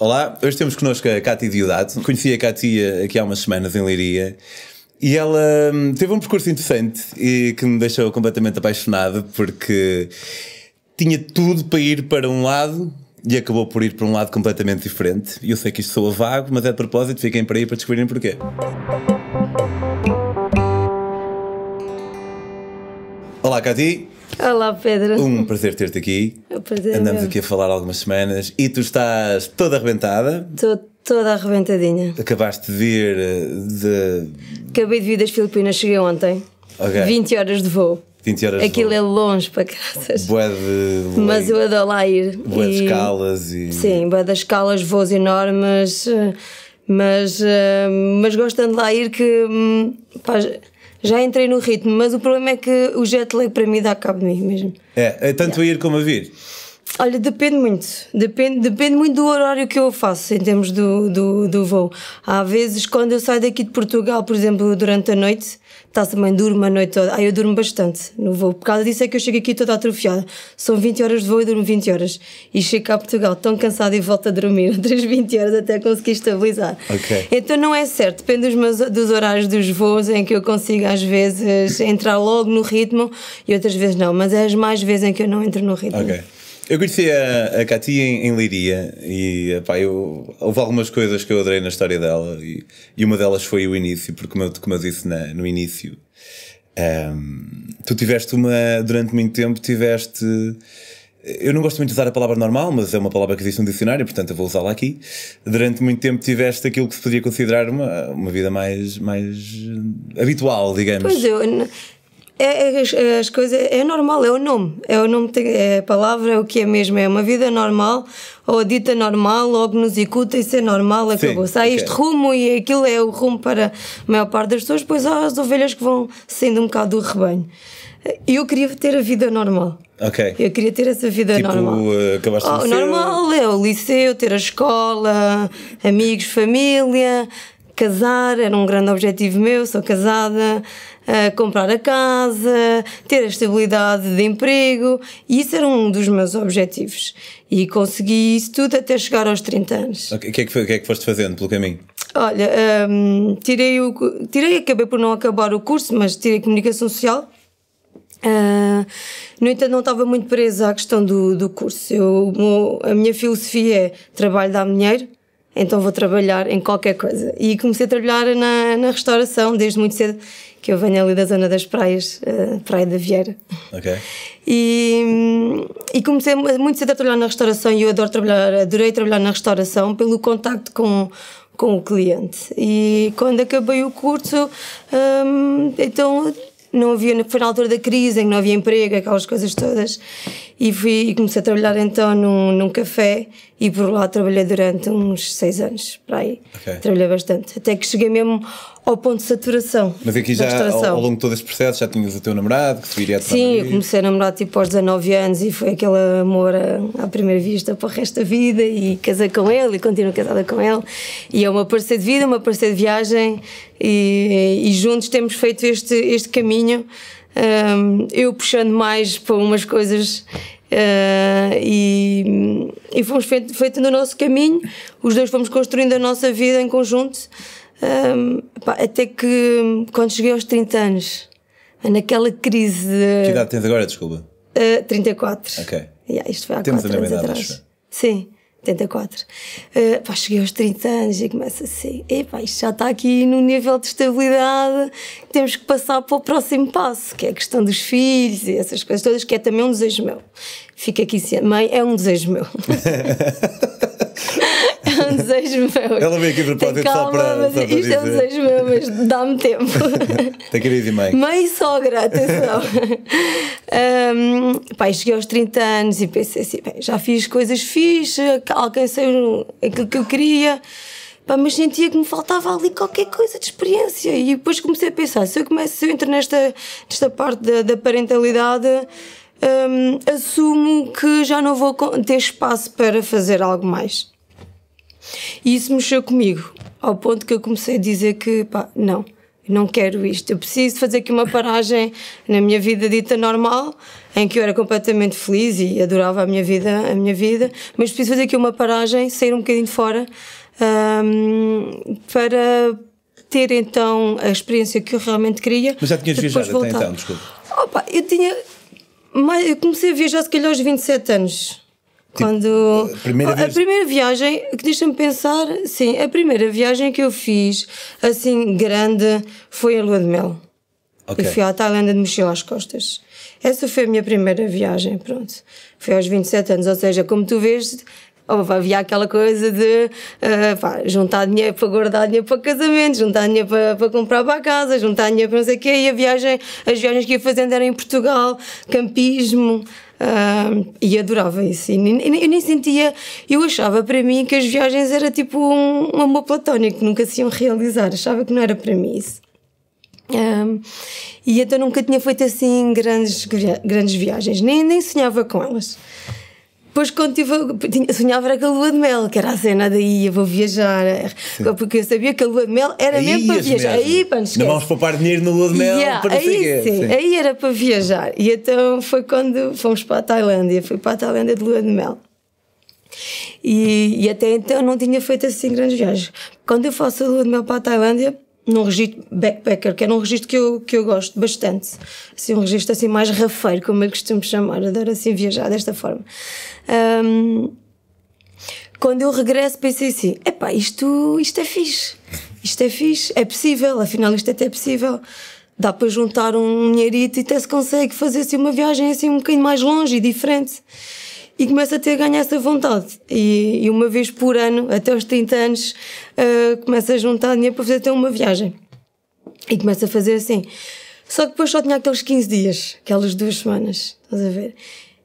Olá, hoje temos connosco a Cátia Diodato. Conheci a Cátia aqui há umas semanas em Leiria e ela hum, teve um percurso interessante e que me deixou completamente apaixonado porque tinha tudo para ir para um lado e acabou por ir para um lado completamente diferente. E eu sei que isto soa vago, mas é de propósito, fiquem para aí para descobrirem porquê. Olá, Cátia. Olá, Pedro. Um prazer ter-te aqui. É um prazer. Andamos mesmo. aqui a falar algumas semanas e tu estás toda arrebentada. Estou toda arrebentadinha. Acabaste de vir eh, de. Acabei de vir das Filipinas, cheguei ontem. Okay. 20 horas de voo. 20 horas Aquilo é longe para casas. Boa de. Mas eu adoro lá ir. Boé de escalas e. Sim, boa das escalas, voos enormes. Eh, mas, eh, mas gostando de lá ir que. Hum, pá, já entrei no ritmo, mas o problema é que o jet lag para mim dá cabo de mim mesmo. É, é tanto yeah. a ir como a vir. Olha, depende muito. Depende, depende muito do horário que eu faço em termos do, do, do voo. Há vezes, quando eu saio daqui de Portugal, por exemplo, durante a noite, tá também durmo a noite toda. Aí eu durmo bastante no voo. Por causa disso é que eu chego aqui toda atrofiada. São 20 horas de voo e durmo 20 horas. E chego a Portugal tão cansado e volto a dormir outras 20 horas até conseguir estabilizar. Okay. Então não é certo. Depende dos, meus, dos horários dos voos em que eu consigo, às vezes, entrar logo no ritmo e outras vezes não. Mas é as mais vezes em que eu não entro no ritmo. Okay. Eu conheci a, a Cati em, em Leiria e pá, eu, houve algumas coisas que eu adorei na história dela e, e uma delas foi o início, porque como eu, como eu disse na, no início, um, ehm, tu tiveste uma, durante muito tempo, tiveste. Eu não gosto muito de usar a palavra normal, mas é uma palavra que existe no dicionário, portanto eu vou usá-la aqui. Durante muito tempo tiveste aquilo que se podia considerar uma, uma vida mais, mais habitual, digamos. Pois eu. Não é, é, as coisas, é normal, é o nome, é o nome, é a palavra, é o que é mesmo, é uma vida normal, ou dita normal, logo nos escuta isso é normal, acabou. Sai okay. este rumo e aquilo é o rumo para a maior parte das pessoas, pois há as ovelhas que vão saindo um bocado do rebanho. Eu queria ter a vida normal. Ok. Eu queria ter essa vida tipo, normal. Uh, acabaste oh, normal é o liceu, ter a escola, amigos, família, casar, era um grande objetivo meu, sou casada comprar a casa, ter a estabilidade de emprego, e isso era um dos meus objetivos. E consegui isso tudo até chegar aos 30 anos. O que é que, foi, que, é que foste fazendo pelo caminho? Olha, um, tirei, o, tirei, acabei por não acabar o curso, mas tirei Comunicação Social. Uh, no entanto, não estava muito presa à questão do, do curso. Eu, a minha filosofia é trabalho dá dinheiro, então vou trabalhar em qualquer coisa. E comecei a trabalhar na, na restauração desde muito cedo que eu venho ali da zona das praias, uh, Praia da Vieira. Ok. E, e comecei muito cedo a trabalhar na restauração e eu adoro trabalhar, adorei trabalhar na restauração pelo contacto com, com o cliente. E quando acabei o curso, um, então não havia, foi na altura da crise em que não havia emprego, aquelas coisas todas e, fui, e comecei a trabalhar então num, num café e por lá trabalhei durante uns seis anos, para aí. Okay. Trabalhei bastante, até que cheguei mesmo ao ponto de saturação. Mas aqui já, ao, ao, longo de todo este processo, já tinhas o teu namorado, que te viria a Sim, eu comecei a namorar tipo aos 19 anos e foi aquele amor à, à primeira vista para o resto da vida e casei com ele e continuo casada com ele. E é uma parceria de vida, uma parceria de viagem e, e juntos temos feito este, este caminho um, eu puxando mais para umas coisas Uh, e, e, fomos feito, feito no nosso caminho, os dois fomos construindo a nossa vida em conjunto, um, pá, até que quando cheguei aos 30 anos, naquela crise. Que idade tens agora, desculpa? Uh, ah, 34. Ok. Yeah, isto foi há Temos a mesma idade, atrás. acho. Sim. 74. Uh, eh, pá, cheguei aos 30 anos e começa assim: epá, isto já está aqui num nível de estabilidade, temos que passar para o próximo passo, que é a questão dos filhos e essas coisas todas, que é também um desejo meu. Fica aqui, assim, mãe, é um desejo meu. é um desejo meu. Ela veio aqui preparada só para. Só para isto é um desejo meu, mas dá-me tempo. Tem querida e mãe. Mãe e sogra, atenção. um, pai, cheguei aos 30 anos e pensei assim: bem, já fiz coisas fixe, alcancei aquilo que eu queria. mas sentia que me faltava ali qualquer coisa de experiência. E depois comecei a pensar: se eu começo, se eu entro nesta, nesta parte da, da parentalidade, hum, assumo que já não vou ter espaço para fazer algo mais. E isso mexeu comigo, ao ponto que eu comecei a dizer que, pá, não, não quero isto. Eu preciso fazer aqui uma paragem na minha vida dita normal, em que eu era completamente feliz e adorava a minha vida, a minha vida, mas preciso fazer aqui uma paragem, sair um bocadinho de fora, um, para ter então a experiência que eu realmente queria. Mas já tinhas viajado voltar. até então, desculpa. Opa, eu tinha. Eu comecei a viajar se calhar aos 27 anos. Tipo, Quando. a, primeira oh, vez... a primeira viagem, que deixa-me pensar, sim, a primeira viagem que eu fiz, assim, grande, foi a lua de mel. Okay. Eu fui à Tailândia de mochila às costas. Essa foi a minha primeira viagem, pronto. Foi aos 27 anos, ou seja, como tu vês, havia aquela coisa de uh, pá, juntar dinheiro para guardar dinheiro para casamento, juntar dinheiro para, para comprar para a casa, juntar dinheiro para não sei o quê, e a viagem, as viagens que ia fazendo eram em Portugal, campismo. Uh, e adorava isso. E nem, eu nem sentia, eu achava para mim que as viagens era tipo um, um amor platónico, que nunca se iam realizar. Achava que não era para mim isso. e então nunca tinha feito assim grandes, grandes viagens, nem, nem sonhava com elas depois, quando tive, tinha, sonhava era com a lua de mel, que era a cena daí, eu vou viajar. Sim. Porque eu sabia que a lua de mel era aí mesmo para viajar. Mesmo. Aí, Não vamos poupar dinheiro na lua de mel yeah, para aí, Sim. sim, aí era para viajar. E então foi quando fomos para a Tailândia. Fui para a Tailândia de lua de mel. E, e até então não tinha feito assim grandes viagens. Quando eu faço a lua de mel para a Tailândia num registro backpacker, que era é um registro que eu, que eu gosto bastante. Assim, um registro assim mais rafeiro, como eu costumo chamar, adoro assim viajar desta forma. Um, quando eu regresso pensei assim, epá, isto, isto é fixe, isto é fixe, é possível, afinal isto até é possível. Dá para juntar um dinheirito e até se consegue fazer assim uma viagem assim um bocadinho mais longe e diferente e começo a ter ganho essa vontade. E, e, uma vez por ano, até aos 30 anos, uh, eh, começo a juntar dinheiro para fazer até uma viagem. E começo a fazer assim. Só que depois só tinha aqueles 15 dias, aquelas duas semanas, estás a ver?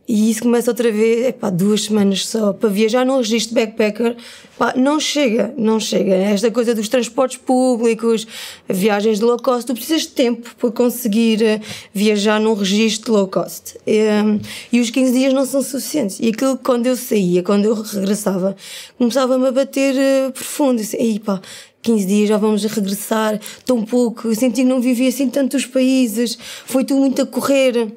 E isso começa outra vez, epá, duas semanas só, para viajar num registro backpacker, epá, não chega, não chega. Esta coisa dos transportes públicos, viagens de low cost, tu precisas de tempo para conseguir eh, viajar num registro low cost. E, ehm, e os 15 dias não são suficientes. E aquilo quando eu saía, quando eu regressava, começava-me a bater eh, profundo. Disse, e pá, 15 dias já vamos regressar, tão pouco, eu senti que não vivia assim tantos países, foi tudo muito a correr.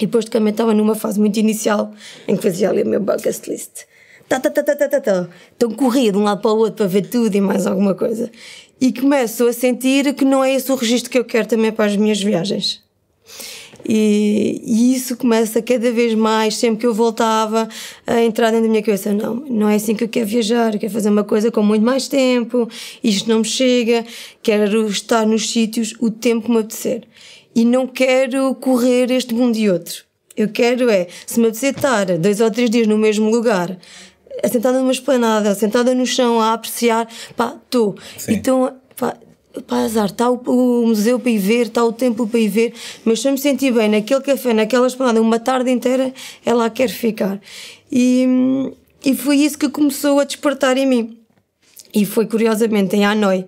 E depois também estava numa fase muito inicial em que fazia ali o meu bucket list. Tá, tá, tá, tá, tá, tá, tá. Então corria de um lado para o outro para ver tudo e mais alguma coisa. E começo a sentir que não é esse o registro que eu quero também para as minhas viagens. E, e, isso começa cada vez mais, sempre que eu voltava, a entrar dentro da minha cabeça: não, não é assim que eu quero viajar, eu quero fazer uma coisa com muito mais tempo, isto não me chega, quero estar nos sítios o tempo que me apetecer e não quero correr este mundo e outro. Eu quero é, se me apetecer estar dois ou três dias no mesmo lugar, sentada numa esplanada, sentada no chão a apreciar, pá, estou. Então, pá, pá, azar, está o, o, museu para ir ver, está o templo para ir ver, mas se eu me sentir bem naquele café, naquela esplanada, uma tarde inteira, é lá que quero ficar. E, e foi isso que começou a despertar em mim. E foi curiosamente em Hanoi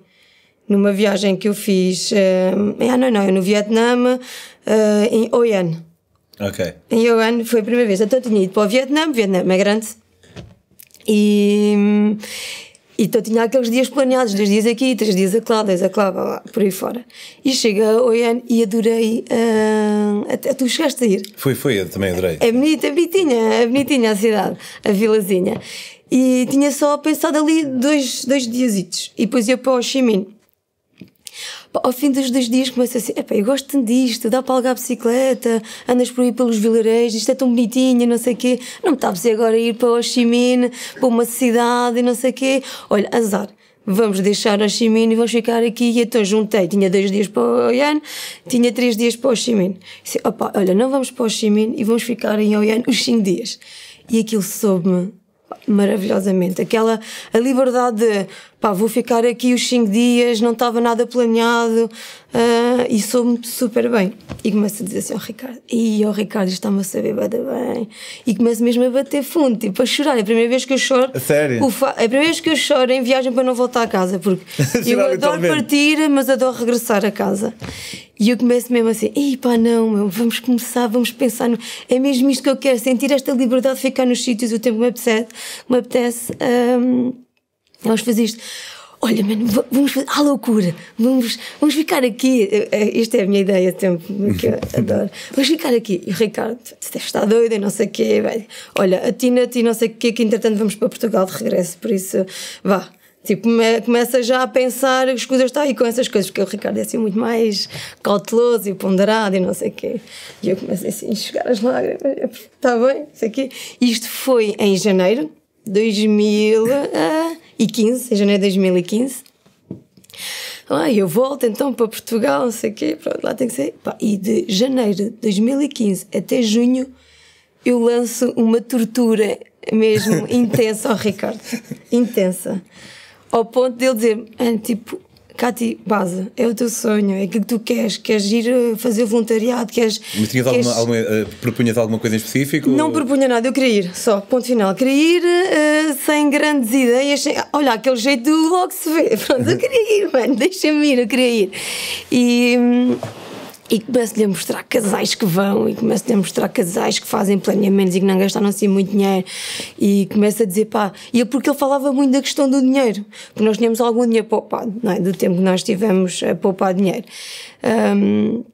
numa viagem que eu fiz uh, não não, é no Vietnã, uh, em Hoi An. Ok. Em Hoi An foi a primeira vez. Então tinha ido para o Vietnã, o Vietnã é grande, e, e então tinha aqueles dias planeados, dois dias aqui, três dias a Cláudia, dois a Cláudia, por aí fora. E chega a Oian e adorei. Uh, até tu chegaste a ir. Foi, foi, eu também adorei. É bonita, é bonitinha, é bonitinha a cidade, a vilazinha. E tinha só pensado ali dois, dois diazitos. E depois ia para o Ximin ao fim dos dois dias começo assim: pá, eu gosto tanto disto, dá para alugar bicicleta, andas por aí pelos vilarejos, isto é tão bonitinho, não sei o quê. Não me está a dizer agora ir para Oximine, para uma cidade e não sei o quê. Olha, azar vamos deixar o Ximino e vamos ficar aqui. E então juntei, tinha dois dias para o Oiano, tinha três dias para o Ximino. Disse, opa, olha, não vamos para o Ximino e vamos ficar em Oiano os cinco dias. E aquilo soube-me maravilhosamente. Aquela a liberdade de pá, vou ficar aqui os 5 dias, não estava nada planeado uh, e sou me super bem. E começo a dizer assim ao oh, Ricardo, e o oh, Ricardo está-me a saber bada bem. E começo mesmo a bater fundo, tipo a chorar. É a primeira vez que eu choro. A sério? Ufa, é a primeira vez que eu choro em viagem para não voltar a casa, porque eu adoro partir, mas adoro regressar a casa. E eu começo mesmo assim, e pá, não, meu, vamos começar, vamos pensar, no... é mesmo isto que eu quero, sentir esta liberdade de ficar nos sítios o tempo que me apetece. Me apetece um Vamos fazer isto. Olha, mano, vamos fazer, à loucura, vamos, vamos ficar aqui. isto é, é a minha ideia tempo, que eu adoro. Vamos ficar aqui. E o Ricardo, deves está doido, não sei o quê. Velho. Olha, a Tina, a não sei o quê, que entretanto vamos para Portugal de regresso, por isso, vá. Tipo, começa já a pensar as coisas está aí com essas coisas, porque o Ricardo é assim muito mais cauteloso e ponderado e não sei o quê. E eu comecei assim a enxugar as lágrimas, está bem, isso aqui Isto foi em janeiro 2000 e 15, em janeiro de 2015. Ah, eu volto então para Portugal, não sei o quê, pronto, lá tem que ser. E de janeiro de 2015 até junho eu lanço uma tortura mesmo intensa ao Ricardo. Intensa. Ao ponto de ele dizer, ah, tipo, Cati, base, é o teu sonho, é o que tu queres, queres ir eh, fazer voluntariado, queres... Mas tinhas queres... Alguma, alguma, uh, eh, propunhas alguma coisa em específico? Não ou... propunha nada, eu queria ir, só, ponto final. Queria ir uh, sem grandes ideias, sem, olha, aquele jeito logo se vê. Pronto, eu queria ir, mano, deixa-me ir, eu queria ir. E e começo-lhe a mostrar casais que vão e começo-lhe a mostrar casais que fazem planeamentos e que não gastaram assim muito dinheiro e começo a dizer pá, e é porque ele falava muito da questão do dinheiro, porque nós tínhamos algum dinheiro poupado, não é? Do tempo que nós tivemos a poupar dinheiro. Um,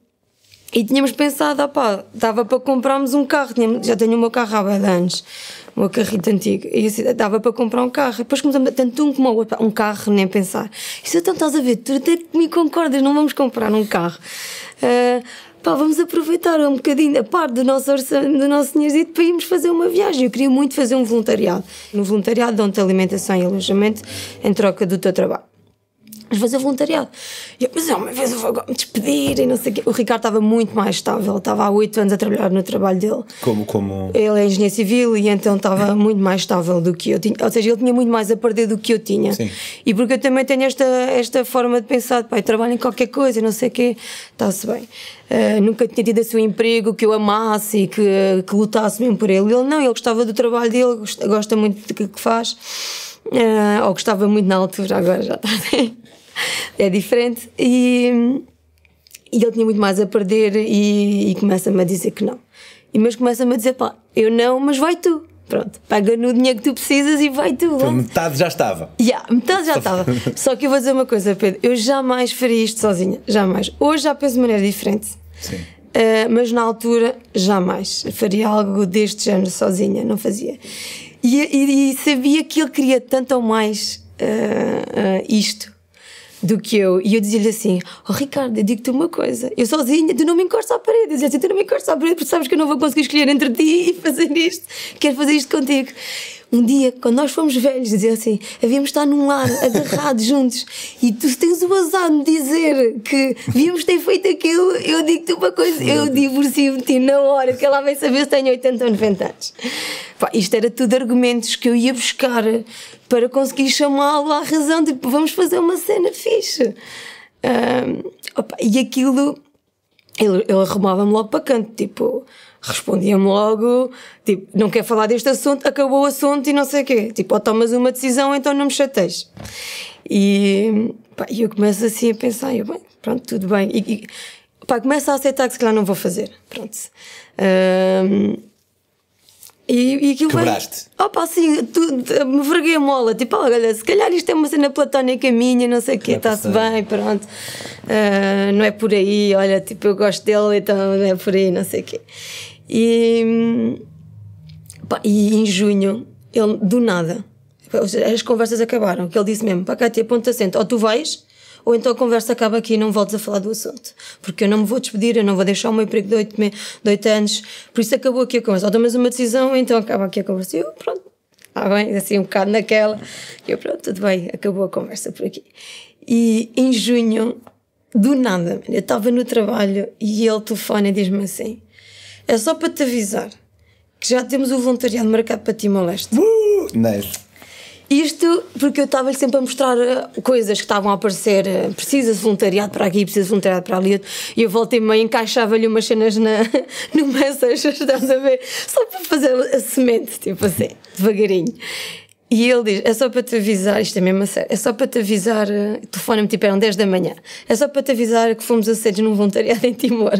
e tínhamos pensado, opá, dava para comprarmos um carro, tínhamos, já tenho o meu carro há bem anos, o meu carrito antigo, e assim, dava para comprar um carro. E depois começamos, tanto um como o outro, um carro, nem pensar. Isso então estás a ver, tu até me concordas, não vamos comprar um carro. Uh, pá, vamos aproveitar um bocadinho a parte do nosso orçamento, do nosso dinheirozito para irmos fazer uma viagem. Eu queria muito fazer um voluntariado. No voluntariado dão-te alimentação e alojamento em troca do teu trabalho. Mas fazer é voluntariado. E eu, mas é uma vez eu vou me despedir e não sei o quê. O Ricardo estava muito mais estável, estava há oito anos a trabalhar no trabalho dele. Como, como? Ele é engenheiro civil e então estava muito mais estável do que eu tinha. Ou seja, ele tinha muito mais a perder do que eu tinha. Sim. E porque eu também tenho esta, esta forma de pensar, pai, trabalho em qualquer coisa, não sei o quê, está-se bem. Uh, nunca tinha tido esse assim um emprego que eu amasse e que, que lutasse mesmo por ele. Ele não, ele gostava do trabalho dele, gosta muito do que faz. Uh, ou gostava muito na altura, agora já está bem. é diferente. E, e ele tinha muito mais a perder e, e começa-me a dizer que não. E mas começa-me a dizer, pá, eu não, mas vai tu. Pronto, paga no dinheiro que tu precisas e vai tu. Metade já estava. Yeah, metade já estava. Só que eu vou dizer uma coisa, Pedro, eu jamais faria isto sozinha, jamais. Hoje já penso de maneira diferente. Sim. Uh, mas na altura, jamais. Faria algo deste género sozinha, não fazia. E, e, e sabia que ele queria tanto ou mais uh, uh, isto do que eu. E eu dizia-lhe assim: oh, Ricardo, eu digo-te uma coisa, eu sozinha, tu não me encostas à parede. Eu dizia assim: tu não me encostas à parede porque sabes que eu não vou conseguir escolher entre ti e fazer isto, quero fazer isto contigo. Um dia, quando nós fomos velhos, dizia assim: havíamos estar num ar, agarrados juntos, e tu tens o azar de dizer que devíamos ter feito aquilo. Eu digo-te uma coisa: eu divorcio-me de ti na hora, que ela vai saber se tenho 80 ou 90 anos isto era tudo argumentos que eu ia buscar para conseguir chamá-lo à razão, tipo, vamos fazer uma cena fixe. Um, opa, e aquilo, ele, ele arrumava-me logo para canto, tipo, respondia-me logo, tipo, não quer falar deste assunto, acabou o assunto e não sei o quê. Tipo, ou tomas uma decisão, então não me chateis. E pá, eu começo assim a pensar, eu, bem, pronto, tudo bem. E, e pá, começo a aceitar que se calhar não vou fazer, pronto. Um, e, e aquilo Quebraste. Vai... Opa, assim, tu, tu, me verguei a mola. Tipo, olha, se calhar isto é uma cena platónica minha, não sei o quê, é está-se bem, pronto. Uh, não é por aí, olha, tipo, eu gosto dele, então não é por aí, não sei o quê. E, pá, e em junho, ele, do nada, as conversas acabaram, que ele disse mesmo, pá, Cátia, aponta-se, ou tu vais ou então a conversa acaba aqui e não voltes a falar do assunto. Porque eu não me vou despedir, eu não vou deixar o meu emprego de oito de oito anos. Por isso acabou aqui a conversa. Ou tomas uma decisão, então acaba aqui a conversa. E eu, pronto, está bem, assim um bocado naquela. E eu, pronto, tudo bem, acabou a conversa por aqui. E em junho, do nada, eu estava no trabalho e ele telefona e diz-me assim: é só para te avisar que já temos o voluntariado marcado para ti, leste Uh, nice. Isto porque eu estava-lhe sempre a mostrar eh, coisas que estavam a aparecer. Eh, precisa de voluntariado para aqui, precisa de voluntariado para ali. E eu voltei meio, encaixava-lhe umas cenas na, no Messengers, estás a ver? Só para fazer a semente, tipo assim, devagarinho. E ele diz: É só para te avisar, isto é mesmo a sério, é só para te avisar. Eh, telefona-me tipo, eram 10 da manhã. É só para te avisar que fomos aceitos num voluntariado em Timor.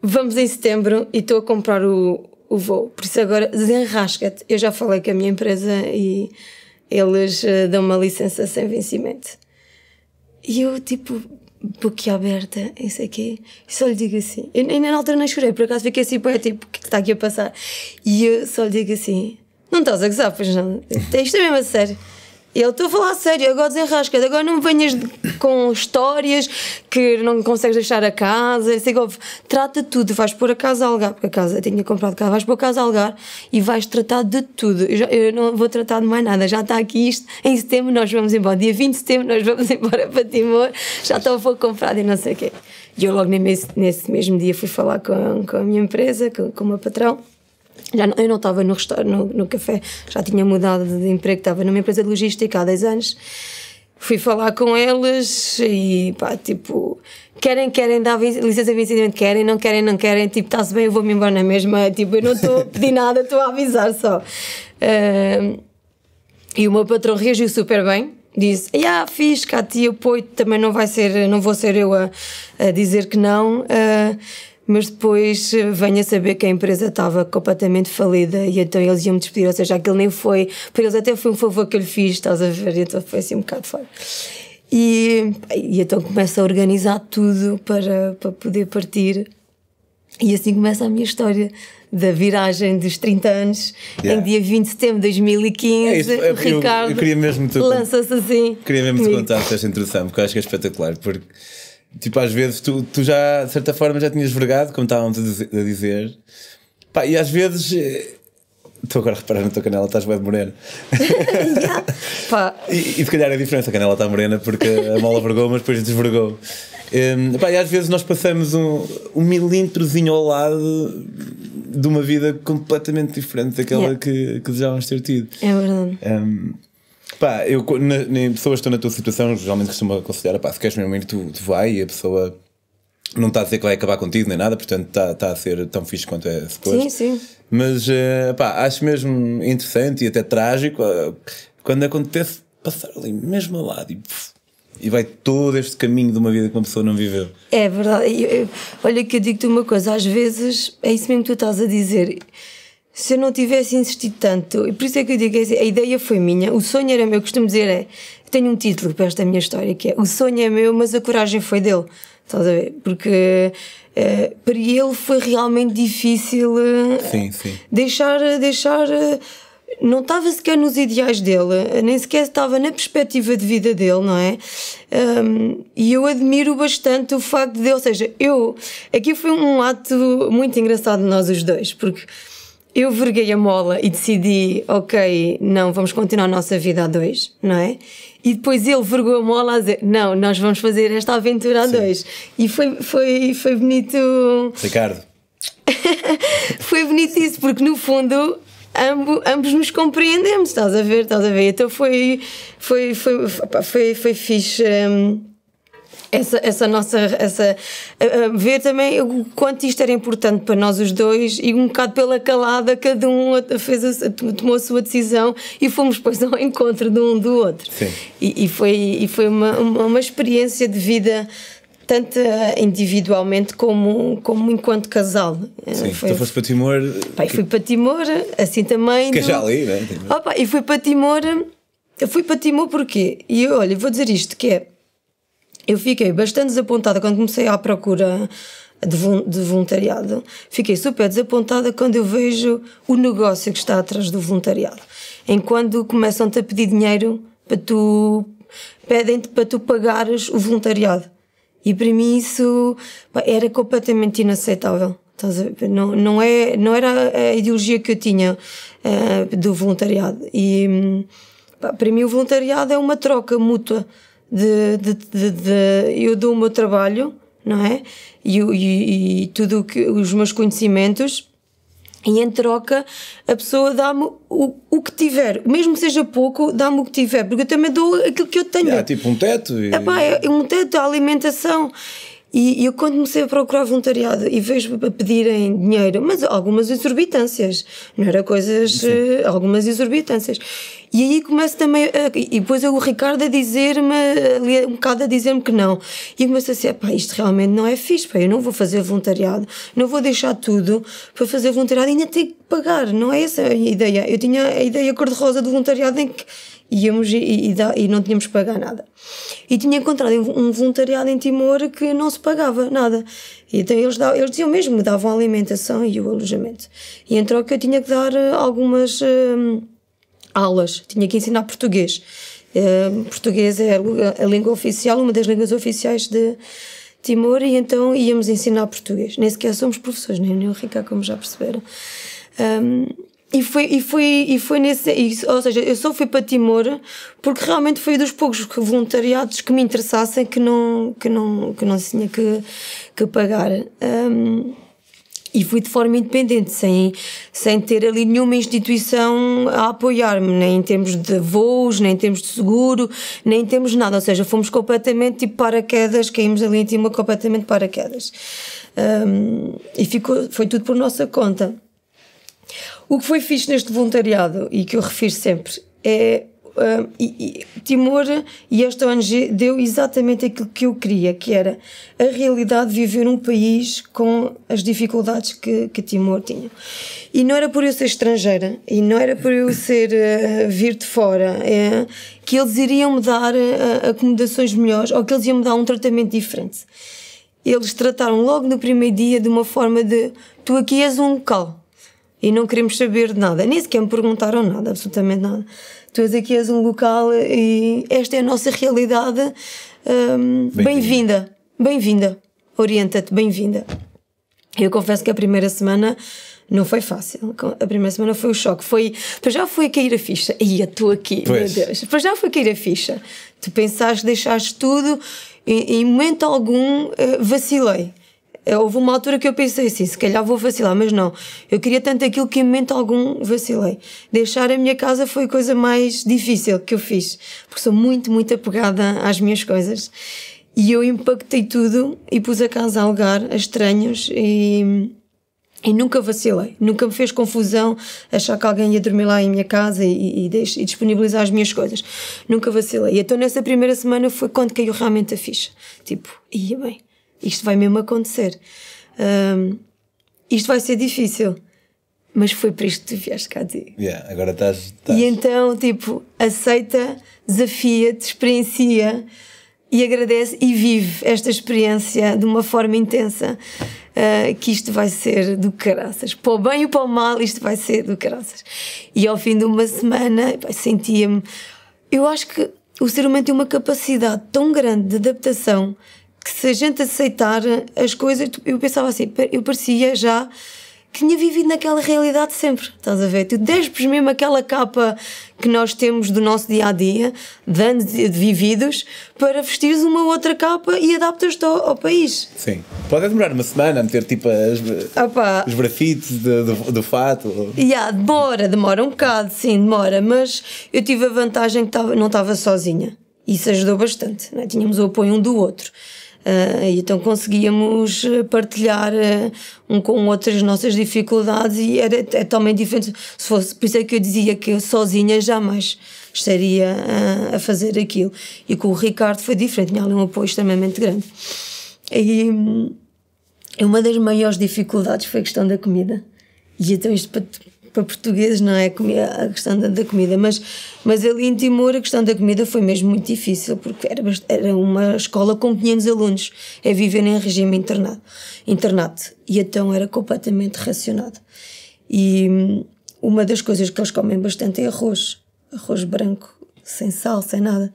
Vamos em setembro e estou a comprar o, o voo. Por isso agora desenrasca-te. Eu já falei com a minha empresa e eles eh, dão uma licença sem vencimento. E eu, tipo, boquia aberta, isso aqui, só lhe digo assim. Eu, ainda na altura nem chorei, por acaso fiquei assim, é tipo, o é que está aqui a passar? E eu só lhe digo assim: não estás a gozar, pois não? Isto é mesmo a sério. Ele, estou a falar sério, agora desenrasca agora não me venhas com histórias que não consegues deixar a casa, sei que, trata tudo, vais pôr a casa a alugar, porque a casa, eu tinha comprado casa, vais pôr a casa a alugar e vais tratar de tudo. Eu, já, eu, não vou tratar de mais nada, já está aqui isto, em setembro nós vamos embora, dia 20 de setembro nós vamos embora para Timor, já estou a pouco comprado e não sei o quê. E eu logo nesse, nesse mesmo dia fui falar com, com a minha empresa, com, com o meu patrão, já não, eu não estava no, no, no café, já tinha mudado de emprego, estava numa empresa de logística há 10 anos. Fui falar com eles e pá, tipo, querem, querem, dar licença de vencimento, querem, não querem, não querem, tipo, está-se bem, eu vou-me embora na mesma, tipo, eu não estou a pedir nada, estou a avisar só. Uh, e o meu patrão reagiu super bem, disse, ah, yeah, fiz, cá te apoio, também não vai ser, não vou ser eu a, a dizer que não. Uh, mas depois eh, venho a saber que a empresa estava completamente falida e então eles iam-me despedir, ou seja, aquilo nem foi, para eles até foi um favor que eu lhe fiz, estás a ver, então foi assim um bocado fora. E, e então começo a organizar tudo para, para poder partir e assim começa a minha história da viragem dos 30 anos, yeah. em dia 20 de setembro de 2015, é isso, é, o Ricardo lança-se assim. Queria mesmo te contar esta introdução, porque eu acho que é espetacular, porque tipo, às vezes tu, tu já, de certa forma, já tinhas vergado, como estávamos a dizer. Pá, e às vezes. Eh, estou agora a reparar na tua canela, estás bem de morena. yeah, e, e se calhar é a diferença, a canela está morena porque a mola vergou, mas depois desvergou. Um, pá, e às vezes nós passamos um, um milímetrozinho ao lado de uma vida completamente diferente daquela yeah. que, que desejávamos ter tido. É verdade. Um, Pá, eu, na, pessoas que estão na tua situação, geralmente costumo aconselhar, pá, se queres mesmo ir, tu, tu vai e a pessoa não está a dizer que vai acabar contigo nem nada, portanto está tá a ser tão fixe quanto é suposto. Sim, sim. Mas, uh, pá, acho mesmo interessante e até trágico uh, quando acontece passar ali mesmo ao lado e, e vai todo este caminho de uma vida que uma pessoa não viveu. É verdade. Eu, eu, eh, olha que eu digo-te uma coisa, às vezes é isso mesmo que tu estás a dizer se eu não tivesse insistido tanto, e por isso é que eu digo, a ideia foi minha, o sonho era meu, eu costumo dizer é, tenho um título para esta minha história, que é O sonho é meu, mas a coragem foi dele. Estás a ver? Porque eh, para ele foi realmente difícil eh, sim, sim. deixar. deixar eh, não estava sequer nos ideais dele, nem sequer estava na perspectiva de vida dele, não é? Um, e eu admiro bastante o facto de, ou seja, eu. Aqui foi um ato muito engraçado de nós os dois, porque eu verguei a mola e decidi, ok, não, vamos continuar a nossa vida a dois, não é? E depois ele vergou a mola a dizer, não, nós vamos fazer esta aventura a Sim. dois. E foi, foi, foi bonito. Ricardo. foi bonito isso, porque no fundo Ambo, ambos nos compreendemos, estás a ver, estás a ver. Então foi, foi, foi, foi, foi fixe. Um essa, essa nossa. Essa, uh, ver também o quanto isto era importante para nós os dois e um bocado pela calada, cada um fez a, tomou a sua decisão e fomos depois ao encontro de um do outro. Sim. E, e foi, e foi uma, uma, uma experiência de vida tanto eh, individualmente como, como enquanto casal. Eh, Sim, foi, então foste para Timor. Pai, que... fui para Timor, assim também. Que é do... já ali, né? Opa, e fui para Timor. Eu fui para Timor porquê? E olha, vou dizer isto: que é eu fiquei bastante desapontada quando comecei à procura de, voluntariado. Fiquei super desapontada quando eu vejo o negócio que está atrás do voluntariado. Enquanto começam-te a pedir dinheiro para tu pedem-te para tu pagares o voluntariado. E para mim isso era completamente inaceitável. Não, não, é, não era a ideologia que eu tinha uh, do voluntariado. E hum, para mim o voluntariado é uma troca mútua de, de, de, de eu dou o meu trabalho, não é? E, e, e tudo que os meus conhecimentos e em troca a pessoa dá-me o, o que tiver, mesmo que seja pouco, dá-me o que tiver, porque eu também dou aquilo que eu tenho. É tipo um teto. E... Epá, é, um teto, a alimentação. E eu, quando comecei a procurar voluntariado e vejo a pedirem dinheiro, mas algumas exorbitâncias, não era coisas, Sim. Eh, algumas exorbitâncias. E aí começo também, a, e depois eu, o Ricardo a dizer-me, ali um bocado a dizer-me que não. E começo a dizer, pá, isto realmente não é fixe, pá, eu não vou fazer voluntariado, não vou deixar tudo para fazer voluntariado e ainda tenho que pagar, não é essa a ideia. Eu tinha a ideia cor-de-rosa de voluntariado em que íamos e, e, e, não tínhamos que pagar nada. E tinha encontrado um voluntariado em Timor que não se pagava nada. e Então eles, davam, eles diziam mesmo, davam a alimentação e o alojamento. E em troca eu tinha que dar eh, algumas eh, aulas, tinha que ensinar português. Eh, português é a língua oficial, uma das línguas oficiais de Timor, e então íamos ensinar português. Nem sequer somos professores, nem o Ricardo, como já perceberam. E foi, e foi, e foi nesse. E, ou seja, eu só fui para Timor porque realmente foi dos poucos voluntariados que me interessassem que não, que não, que não tinha que, que pagar. Um, e fui de forma independente, sem, sem ter ali nenhuma instituição a apoiar-me, nem em termos de voos, nem em termos de seguro, nem em termos de nada. Ou seja, fomos completamente tipo paraquedas, caímos ali em Timor completamente paraquedas. Um, e ficou, foi tudo por nossa conta. O que foi fixe neste voluntariado e que eu refiro sempre é. Hum, e, e, Timor e esta ONG deu exatamente aquilo que eu queria, que era a realidade de viver um país com as dificuldades que, que Timor tinha. E não era por eu ser estrangeira, e não era por eu ser uh, vir de fora, é, que eles iriam me dar uh, acomodações melhores ou que eles iam me dar um tratamento diferente. Eles trataram logo no primeiro dia de uma forma de tu aqui és um local e não queremos saber de nada, nem sequer me perguntaram nada, absolutamente nada. Tu és aqui, és um local e esta é a nossa realidade. Um, bem-vinda, bem-vinda, orienta-te, bem-vinda. Eu confesso que a primeira semana não foi fácil. A primeira semana foi o um choque. Foi, pois já foi a cair a ficha. E a estou aqui, pois. meu Deus. já foi a cair a ficha. Tu pensaste, deixaste tudo e em momento algum eh, vacilei. Eh, houve uma altura que eu pensei assim, se calhar vou vacilar, mas não. Eu queria tanto aquilo que em momento algum vacilei. Deixar a minha casa foi a coisa mais difícil que eu fiz, porque sou muito, muito apegada às minhas coisas. E eu impactei tudo e pus a casa a alugar a estranhos e, e nunca vacilei. Nunca me fez confusão achar que alguém ia dormir lá em minha casa e, e, deixe, e disponibilizar as minhas coisas. Nunca vacilei. E então nessa primeira semana foi quando caiu realmente a ficha. Tipo, ia bem isto vai mesmo acontecer. Um, isto vai ser difícil, mas foi para isto que tu vieste cá dizer. Yeah, agora estás, estás. E então, tipo, aceita, desafia-te, experiencia e agradece e vive esta experiência de uma forma intensa. Uh, que isto vai ser do caraças. Para o bem ou para o mal, isto vai ser do caraças. E ao fim de uma semana, sentia-me. Eu acho que o ser humano tem uma capacidade tão grande de adaptação que se a gente aceitar as coisas, eu pensava assim, eu parecia já que tinha vivido naquela realidade sempre, estás a ver? Tu despes mesmo aquela capa que nós temos do nosso dia a dia, de anos vividos, para vestires uma outra capa e adaptas-te ao, ao, país. Sim. Pode demorar uma semana a meter tipo as, os grafites do, fato e Yeah, demora, demora um bocado, sim, demora, mas eu tive a vantagem que tava, não estava sozinha. Isso ajudou bastante, né? tínhamos o apoio um do outro. Ah, então conseguíamos eh, partilhar eh, um com o outro as nossas dificuldades e era é totalmente diferente. Se fosse, por isso é que eu dizia que eu sozinha jamais estaria a, ah, a fazer aquilo. E com o Ricardo foi diferente, tinha ali um apoio extremamente grande. E hum, uma das maiores dificuldades foi a questão da comida. E então isto para para portugueses, não é? A questão da, comida. Mas, mas ali em Timor a questão da comida foi mesmo muito difícil, porque era, era uma escola com 500 alunos a é viver em regime internado, internado E então era completamente racionado. E hum, uma das coisas que eles comem bastante é arroz. Arroz branco, sem sal, sem nada.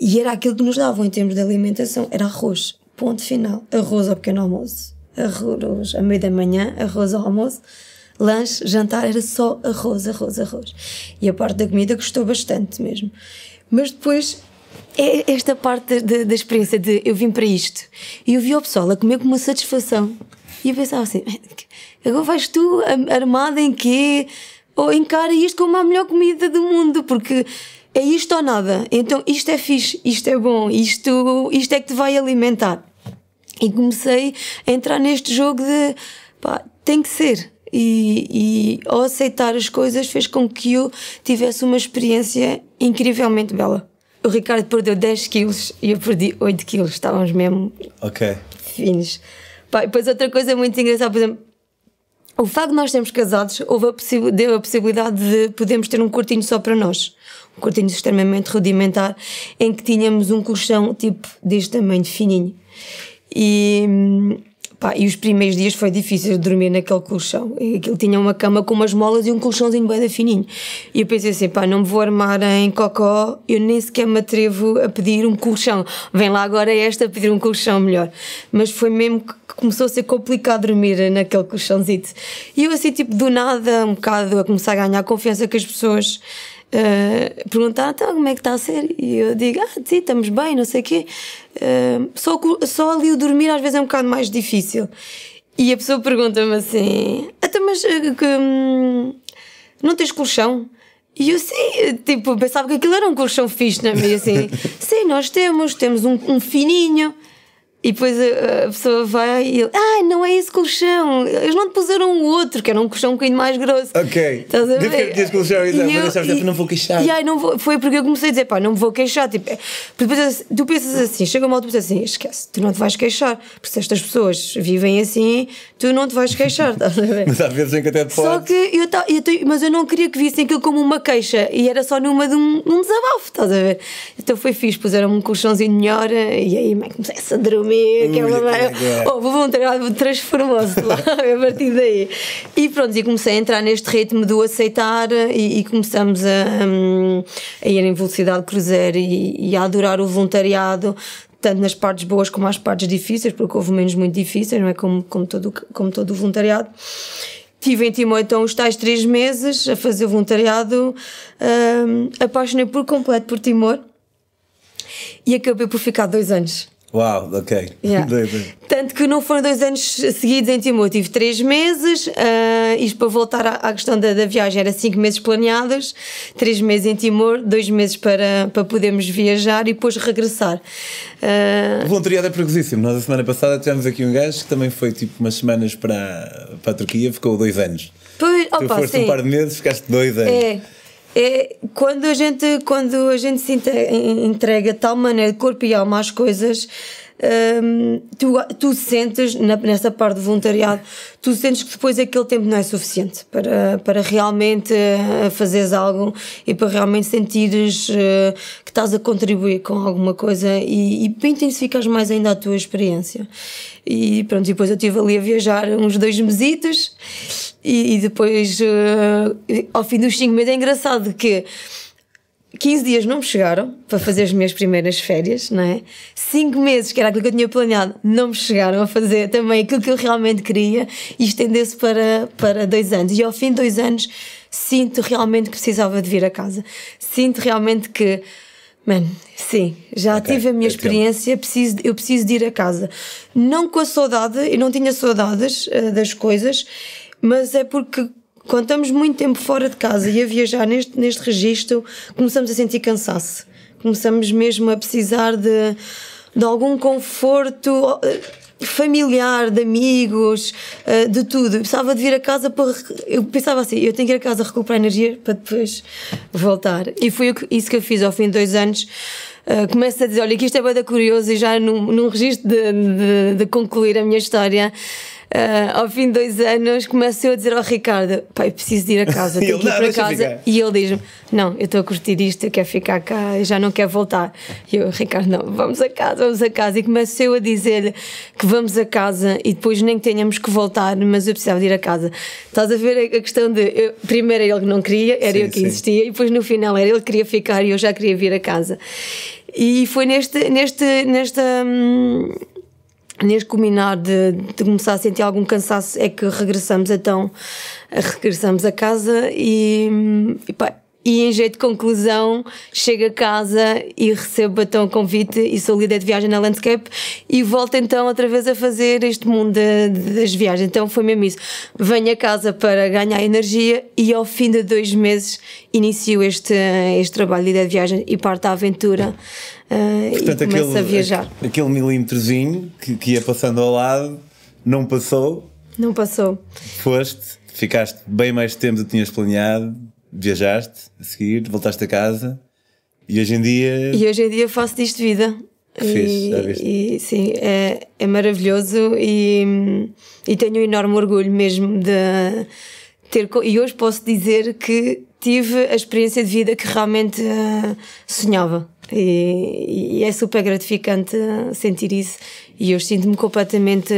E era aquilo que nos davam em termos de alimentação: era arroz. Ponto final. Arroz ao pequeno almoço. Arroz à meia da manhã, arroz ao almoço lanche, jantar, era só arroz, arroz, arroz. E a parte da comida gostou bastante mesmo. Mas depois é esta parte da, da experiência de eu vim para isto e eu vi o pessoal a comer com uma satisfação e eu pensava assim: agora vais tu armada em quê? Ou encara isto como a melhor comida do mundo, porque é isto ou nada. Então isto é fixe, isto é bom, isto, isto é que te vai alimentar. E comecei a entrar neste jogo de pá, tem que ser e, e ao aceitar as coisas fez com que eu tivesse uma experiência incrivelmente bela. O Ricardo perdeu 10 quilos e eu perdi 8 quilos, estávamos mesmo okay. finos. Pá, depois outra coisa muito engraçada, por exemplo, o facto de nós termos casados houve a deu a possibilidade de podermos ter um cortinho só para nós. Um cortinho extremamente rudimentar, em que tínhamos um colchão tipo deste tamanho, fininho. E hum, Pá, e os primeiros dias foi difícil dormir naquele colchão. Aquilo tinha uma cama com umas molas e um colchãozinho bem fininho. E eu pensei assim, pá, não me vou armar em cocó, eu nem sequer me atrevo a pedir um colchão. Vem lá agora esta pedir um colchão melhor. Mas foi mesmo que começou a ser complicado dormir naquele colchãozito. E eu assim, tipo, do nada, um bocado a começar a ganhar confiança que as pessoas uh, perguntar então como é que está a ser e eu digo, ah, sim, estamos bem, não sei eh, o quê. Uh, só, só ali o dormir às vezes é um bocado mais difícil. E a pessoa pergunta-me assim, até então, mas eh, que, hum, não tens colchão? E eu sim, tipo, pensava que aquilo era um colchão fixe, não é? E assim, sim, nós temos, temos um, um fininho. E depois a, pessoa vai e ele, ah, não é esse colchão, eles não te puseram o outro, que era um colchão um bocadinho mais grosso. Ok. Estás a ver? Deve colchão, exato, mas eu, sabes, e, não vou queixar. E aí, não vou, foi porque eu comecei a dizer, pá, não me vou queixar. Tipo, é, depois assim, tu pensas assim, chega uma altura e assim, esquece, tu não te vais queixar, porque se estas pessoas vivem assim, tu não te vais queixar, estás a ver? mas às vezes em que até te Só que eu, tá, mas eu não queria que vissem aquilo como uma queixa, e era só numa de um, um desabafo, estás a ver? Então foi fixe, puseram-me um colchãozinho melhor, e aí, mãe, comecei a drama comigo, que é uma maravilha. Oh, houve transformou-se lá a partir daí. E pronto, e comecei a entrar neste ritmo do aceitar eh, e, e começamos a, hum, a, ir em velocidade cruzeiro e, e a adorar o voluntariado tanto nas partes boas como nas partes difíceis, porque houve menos muito difíceis, não é? Como, como, todo, como todo o voluntariado. Tive em Timor então os tais três meses a fazer voluntariado, um, apaixonei por completo por Timor e acabei por ficar dois anos. Uau, ok. Yeah. Tanto que não foram dois anos seguidos em Timor, tive três meses. Uh, ah, isto para voltar à, à questão da, da, viagem, era cinco meses planeados, três meses em Timor, dois meses para, para podermos viajar e depois regressar. Uh... O voluntariado é perigosíssimo. Nós, a semana passada, tivemos aqui um gajo que também foi tipo umas semanas para, para a Turquia, ficou dois anos. Pois, tu foste sim. um par de meses, ficaste dois anos. É é quando a gente, quando a gente se entrega de tal maneira corpo e alma às coisas tu, tu sentes, na, nessa parte de voluntariado, tu sentes que depois aquele tempo não é suficiente para, para realmente eh, fazeres algo e para realmente sentires eh, que estás a contribuir com alguma coisa e, e para intensificares mais ainda a tua experiência. E pronto, depois eu estive ali a viajar uns dois mesitos e, e depois, uh, ao fim dos cinco meses, é engraçado que 15 dias não me chegaram para fazer as minhas primeiras férias, não é? 5 meses, que era aquilo que eu tinha planeado, não me chegaram a fazer também aquilo que eu realmente queria e estendeu-se para, para dois anos. E ao fim de dois anos sinto realmente que precisava de vir a casa. Sinto realmente que. Mano, sim, já okay, tive a minha experiência, preciso, eu preciso de ir a casa. Não com a saudade, eu não tinha saudades uh, das coisas, mas é porque quando estamos muito tempo fora de casa e a viajar neste, neste registro, começamos a sentir cansaço. Começamos mesmo a precisar de, de algum conforto eh, familiar, de amigos, eh, de tudo. Eu precisava de vir a casa para. Eu pensava assim, eu tenho que ir a casa recuperar energia para depois voltar. E foi isso que eu fiz ao fim de dois anos. Uh, começo a dizer, olha, que isto é bada curioso e já num, num registro de, de, de concluir a minha história, uh, ao fim de dois anos, começo eu a dizer ao Ricardo: pai, preciso de ir a casa, tenho que ir para casa. Ficar. E ele diz-me: não, eu estou a curtir isto, eu quero ficar cá, eu já não quero voltar. E eu, Ricardo, não, vamos a casa, vamos a casa. E começo eu a dizer que vamos a casa e depois nem que tenhamos que voltar, mas eu precisava de ir a casa. Estás a ver a questão de: eu, primeiro era ele que não queria, era sim, eu que sim. insistia, e depois no final era ele que queria ficar e eu já queria vir a casa. E foi neste, neste, nesta. Hum, neste culminar de, de, começar a sentir algum cansaço é que regressamos então regressamos a casa e, e, pá, e em jeito de conclusão chego a casa e recebo então o convite e sou líder de viagem na Landscape e volto então outra vez a fazer este mundo de, de, das viagens então foi mesmo isso, venho a casa para ganhar energia e ao fim de dois meses inicio este, este trabalho de líder de viagem e parto à aventura uh, Portanto, e começo aquele, a viajar. Aquele milímetrozinho que, que ia passando ao lado não passou. Não passou. Foste, ficaste bem mais tempo do que tinhas planeado, viajaste a seguir, voltaste a casa e hoje em dia. E hoje em dia faço disto vida. Fiz, já viste? E, sim, é, é maravilhoso e, e tenho um enorme orgulho mesmo de ter. E hoje posso dizer que tive a experiência de vida que realmente uh, sonhava. E, e, é super gratificante sentir isso e eu sinto-me completamente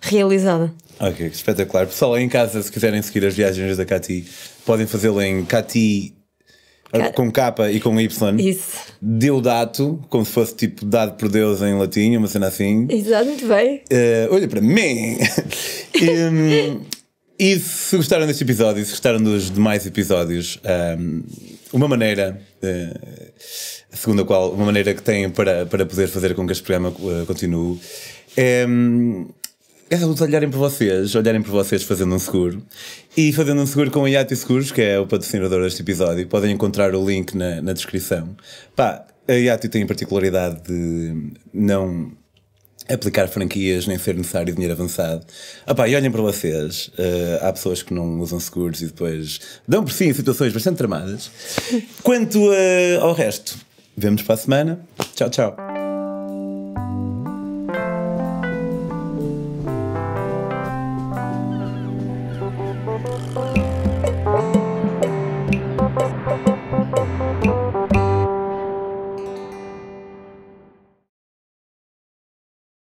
realizada. Ok, espetacular. Pessoal, em casa, se quiserem seguir as viagens da Cati, podem fazê-lo em Cati ah, com K e com Y. Isso. Deodato, como se fosse tipo dado por Deus em latim, uma cena assim. Exato, muito bem. Uh, olha para mim! e se gostaram deste episódio, se gostaram dos demais episódios, um, ehm, uma maneira eh, segundo a qual, uma maneira que têm para, para poder fazer com que este programa eh, continue, é, é olharem por vocês, olharem por vocês fazendo um seguro e fazendo um seguro com a Iati Seguros, que é o patrocinador deste episódio. Podem encontrar o link na, na descrição. Pá, a Iati tem a particularidade de não aplicar franquias nem ser necessário dinheiro avançado. Ah pá, e olhem para vocês, uh, há pessoas que não usam seguros e depois dão por si em situações bastante tramadas. Quanto uh, ao resto, vemos para a semana. Tchau, tchau.